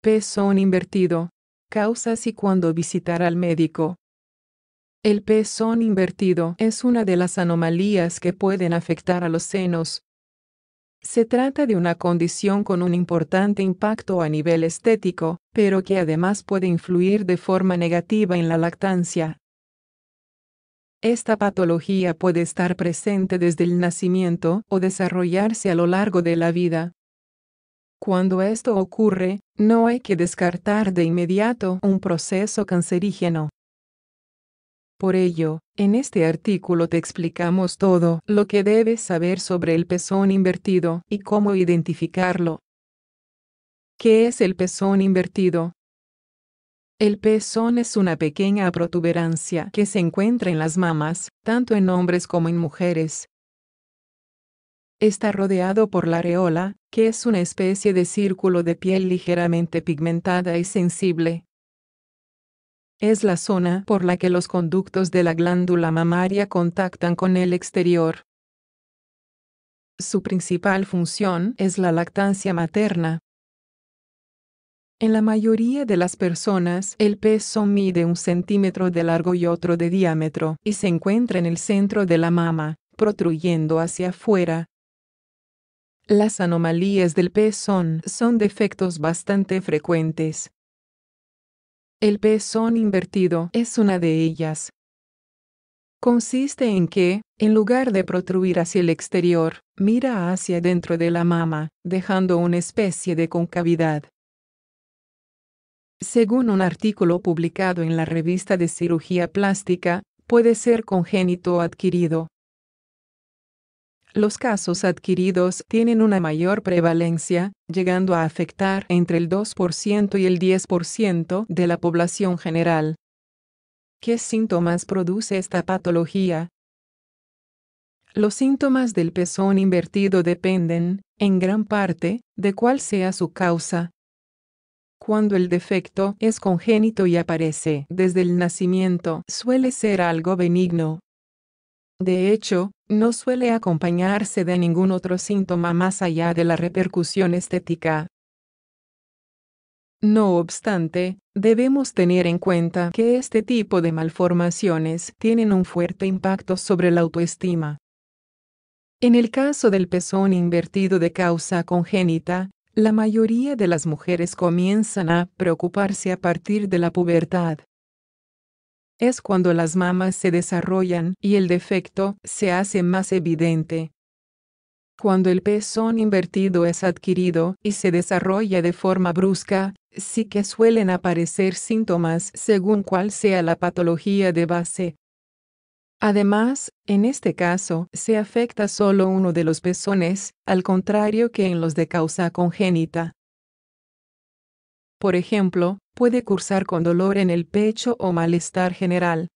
Pezón invertido. Causas y cuándo visitar al médico. El pezón invertido es una de las anomalías que pueden afectar a los senos. Se trata de una condición con un importante impacto a nivel estético, pero que además puede influir de forma negativa en la lactancia, esta patología puede estar presente desde el nacimiento o desarrollarse a lo largo de la vida. Cuando esto ocurre, no hay que descartar de inmediato un proceso cancerígeno. Por ello, en este artículo te explicamos todo lo que debes saber sobre el pezón invertido y cómo identificarlo. ¿Qué es el pezón invertido? El pezón es una pequeña protuberancia que se encuentra en las mamas, tanto en hombres como en mujeres. Está rodeado por la areola, que es una especie de círculo de piel ligeramente pigmentada y sensible. Es la zona por la que los conductos de la glándula mamaria contactan con el exterior. Su principal función es la lactancia materna, en la mayoría de las personas, el pezón mide un centímetro de largo y otro de diámetro, y se encuentra en el centro de la mama, protruyendo hacia afuera. Las anomalías del pezón son defectos bastante frecuentes. El pezón invertido es una de ellas. Consiste en que, en lugar de protruir hacia el exterior, mira hacia dentro de la mama, dejando una especie de concavidad. Según un artículo publicado en la revista de cirugía plástica, puede ser congénito o adquirido. Los casos adquiridos tienen una mayor prevalencia, llegando a afectar entre el 2% y el 10% de la población general. ¿Qué síntomas produce esta patología? Los síntomas del pezón invertido dependen, en gran parte, de cuál sea su causa. Cuando el defecto es congénito y aparece desde el nacimiento, suele ser algo benigno. De hecho, no suele acompañarse de ningún otro síntoma más allá de la repercusión estética. No obstante, debemos tener en cuenta que este tipo de malformaciones tienen un fuerte impacto sobre la autoestima. En el caso del pezón invertido de causa congénita, la mayoría de las mujeres comienzan a preocuparse a partir de la pubertad. Es cuando las mamas se desarrollan y el defecto se hace más evidente. Cuando el pezón invertido es adquirido y se desarrolla de forma brusca, sí que suelen aparecer síntomas según cuál sea la patología de base, Además, en este caso, se afecta solo uno de los pezones, al contrario que en los de causa congénita. Por ejemplo, puede cursar con dolor en el pecho o malestar general.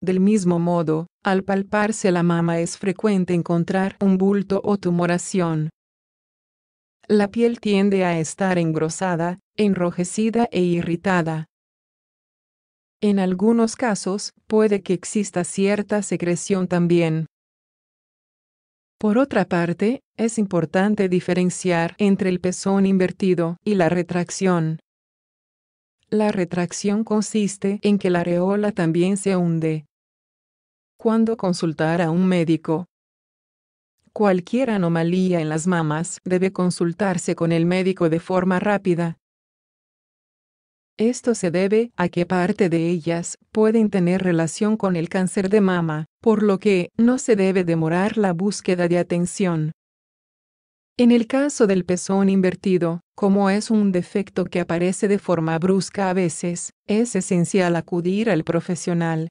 Del mismo modo, al palparse la mama es frecuente encontrar un bulto o tumoración. La piel tiende a estar engrosada, enrojecida e irritada. En algunos casos, puede que exista cierta secreción también. Por otra parte, es importante diferenciar entre el pezón invertido y la retracción. La retracción consiste en que la areola también se hunde. Cuando consultar a un médico, cualquier anomalía en las mamas debe consultarse con el médico de forma rápida, esto se debe a que parte de ellas pueden tener relación con el cáncer de mama, por lo que no se debe demorar la búsqueda de atención. En el caso del pezón invertido, como es un defecto que aparece de forma brusca a veces, es esencial acudir al profesional.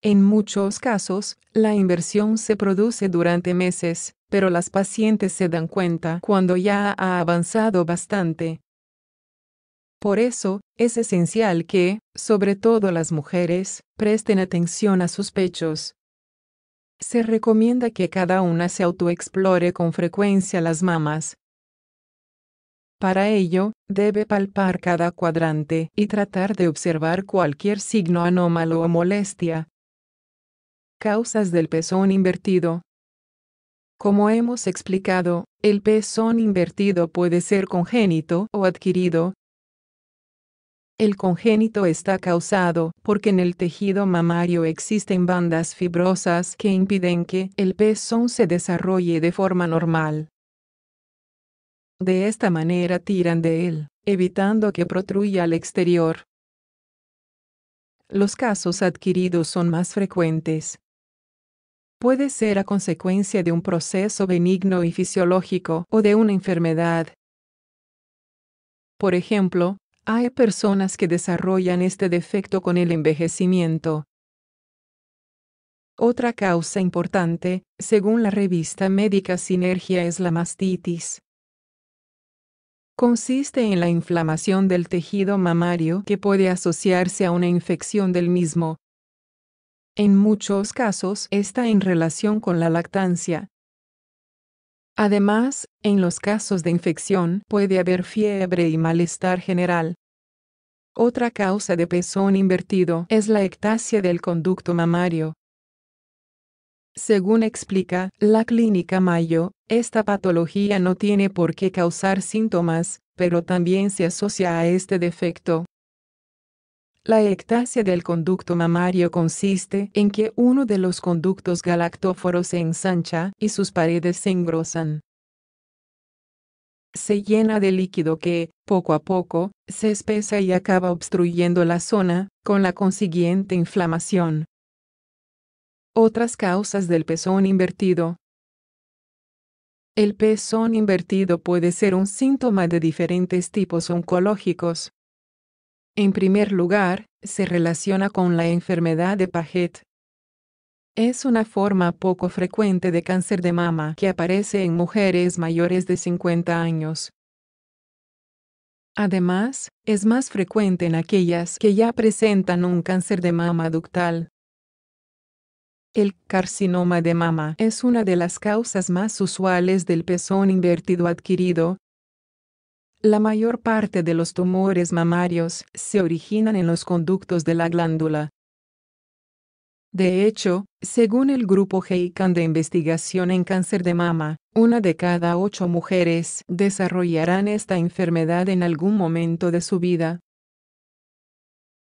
En muchos casos, la inversión se produce durante meses, pero las pacientes se dan cuenta cuando ya ha avanzado bastante, por eso, es esencial que, sobre todo las mujeres, presten atención a sus pechos. Se recomienda que cada una se autoexplore con frecuencia las mamas. Para ello, debe palpar cada cuadrante y tratar de observar cualquier signo anómalo o molestia. Causas del pezón invertido. Como hemos explicado, el pezón invertido puede ser congénito o adquirido, el congénito está causado porque en el tejido mamario existen bandas fibrosas que impiden que el pezón se desarrolle de forma normal. De esta manera tiran de él, evitando que protruya al exterior. Los casos adquiridos son más frecuentes. Puede ser a consecuencia de un proceso benigno y fisiológico o de una enfermedad. Por ejemplo, hay personas que desarrollan este defecto con el envejecimiento. Otra causa importante, según la revista médica Sinergia, es la mastitis. Consiste en la inflamación del tejido mamario que puede asociarse a una infección del mismo. En muchos casos está en relación con la lactancia, Además, en los casos de infección puede haber fiebre y malestar general. Otra causa de pezón invertido es la ectasia del conducto mamario. Según explica la clínica Mayo, esta patología no tiene por qué causar síntomas, pero también se asocia a este defecto. La ectasia del conducto mamario consiste en que uno de los conductos galactóforos se ensancha y sus paredes se engrosan. Se llena de líquido que, poco a poco, se espesa y acaba obstruyendo la zona, con la consiguiente inflamación. Otras causas del pezón invertido. El pezón invertido puede ser un síntoma de diferentes tipos oncológicos, en primer lugar, se relaciona con la enfermedad de Paget. Es una forma poco frecuente de cáncer de mama que aparece en mujeres mayores de 50 años. Además, es más frecuente en aquellas que ya presentan un cáncer de mama ductal. El carcinoma de mama es una de las causas más usuales del pezón invertido adquirido, la mayor parte de los tumores mamarios se originan en los conductos de la glándula. De hecho, según el grupo Heikan de investigación en cáncer de mama, una de cada ocho mujeres desarrollarán esta enfermedad en algún momento de su vida.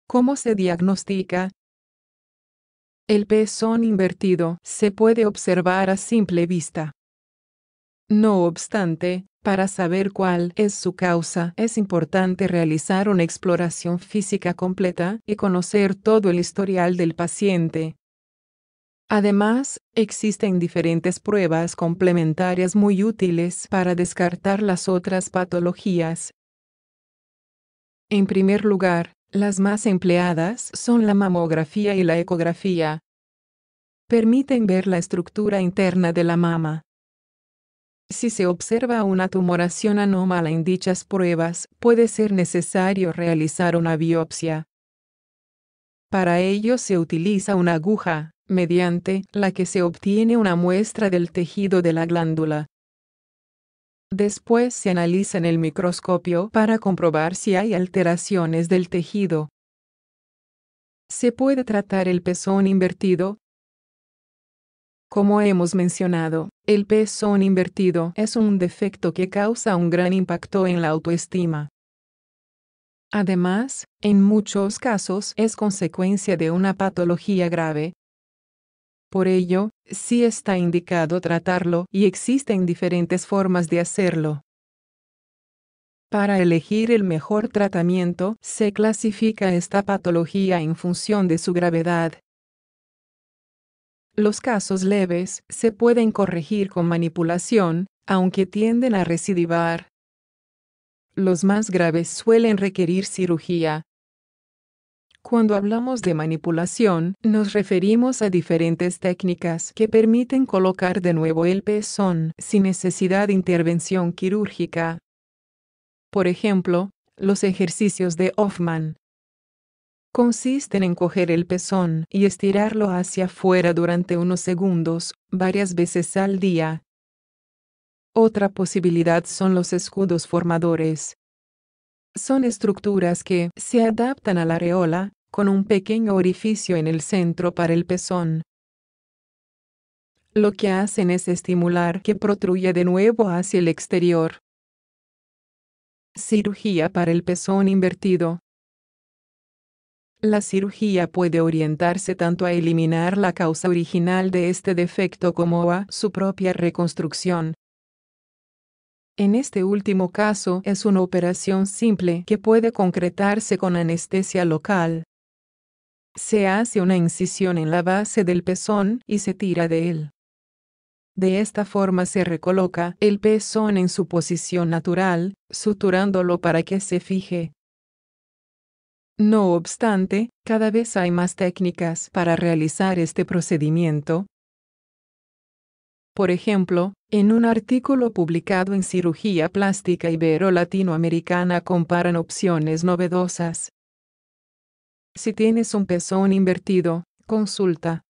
¿Cómo se diagnostica? El pezón invertido se puede observar a simple vista. No obstante, para saber cuál es su causa, es importante realizar una exploración física completa y conocer todo el historial del paciente. Además, existen diferentes pruebas complementarias muy útiles para descartar las otras patologías. En primer lugar, las más empleadas son la mamografía y la ecografía. Permiten ver la estructura interna de la mama. Si se observa una tumoración anómala en dichas pruebas, puede ser necesario realizar una biopsia. Para ello se utiliza una aguja, mediante la que se obtiene una muestra del tejido de la glándula. Después se analiza en el microscopio para comprobar si hay alteraciones del tejido. Se puede tratar el pezón invertido, como hemos mencionado, el pezón invertido es un defecto que causa un gran impacto en la autoestima. Además, en muchos casos es consecuencia de una patología grave. Por ello, sí está indicado tratarlo y existen diferentes formas de hacerlo. Para elegir el mejor tratamiento, se clasifica esta patología en función de su gravedad, los casos leves se pueden corregir con manipulación, aunque tienden a recidivar. Los más graves suelen requerir cirugía. Cuando hablamos de manipulación, nos referimos a diferentes técnicas que permiten colocar de nuevo el pezón sin necesidad de intervención quirúrgica. Por ejemplo, los ejercicios de Hoffman, consisten en coger el pezón y estirarlo hacia afuera durante unos segundos, varias veces al día. Otra posibilidad son los escudos formadores. Son estructuras que se adaptan a la areola, con un pequeño orificio en el centro para el pezón. Lo que hacen es estimular que protruya de nuevo hacia el exterior. Cirugía para el pezón invertido. La cirugía puede orientarse tanto a eliminar la causa original de este defecto como a su propia reconstrucción. En este último caso es una operación simple que puede concretarse con anestesia local. Se hace una incisión en la base del pezón y se tira de él. De esta forma se recoloca el pezón en su posición natural, suturándolo para que se fije. No obstante, cada vez hay más técnicas para realizar este procedimiento. Por ejemplo, en un artículo publicado en Cirugía Plástica Ibero-Latinoamericana comparan opciones novedosas. Si tienes un pezón invertido, consulta.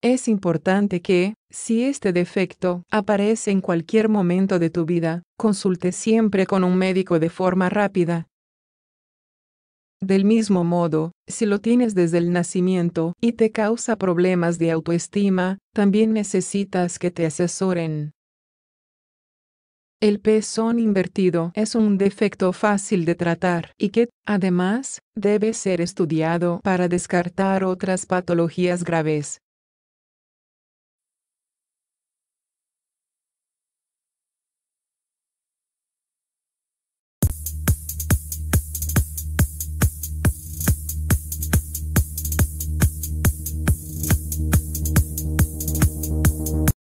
Es importante que, si este defecto aparece en cualquier momento de tu vida, consulte siempre con un médico de forma rápida. Del mismo modo, si lo tienes desde el nacimiento y te causa problemas de autoestima, también necesitas que te asesoren. El pezón invertido es un defecto fácil de tratar y que, además, debe ser estudiado para descartar otras patologías graves.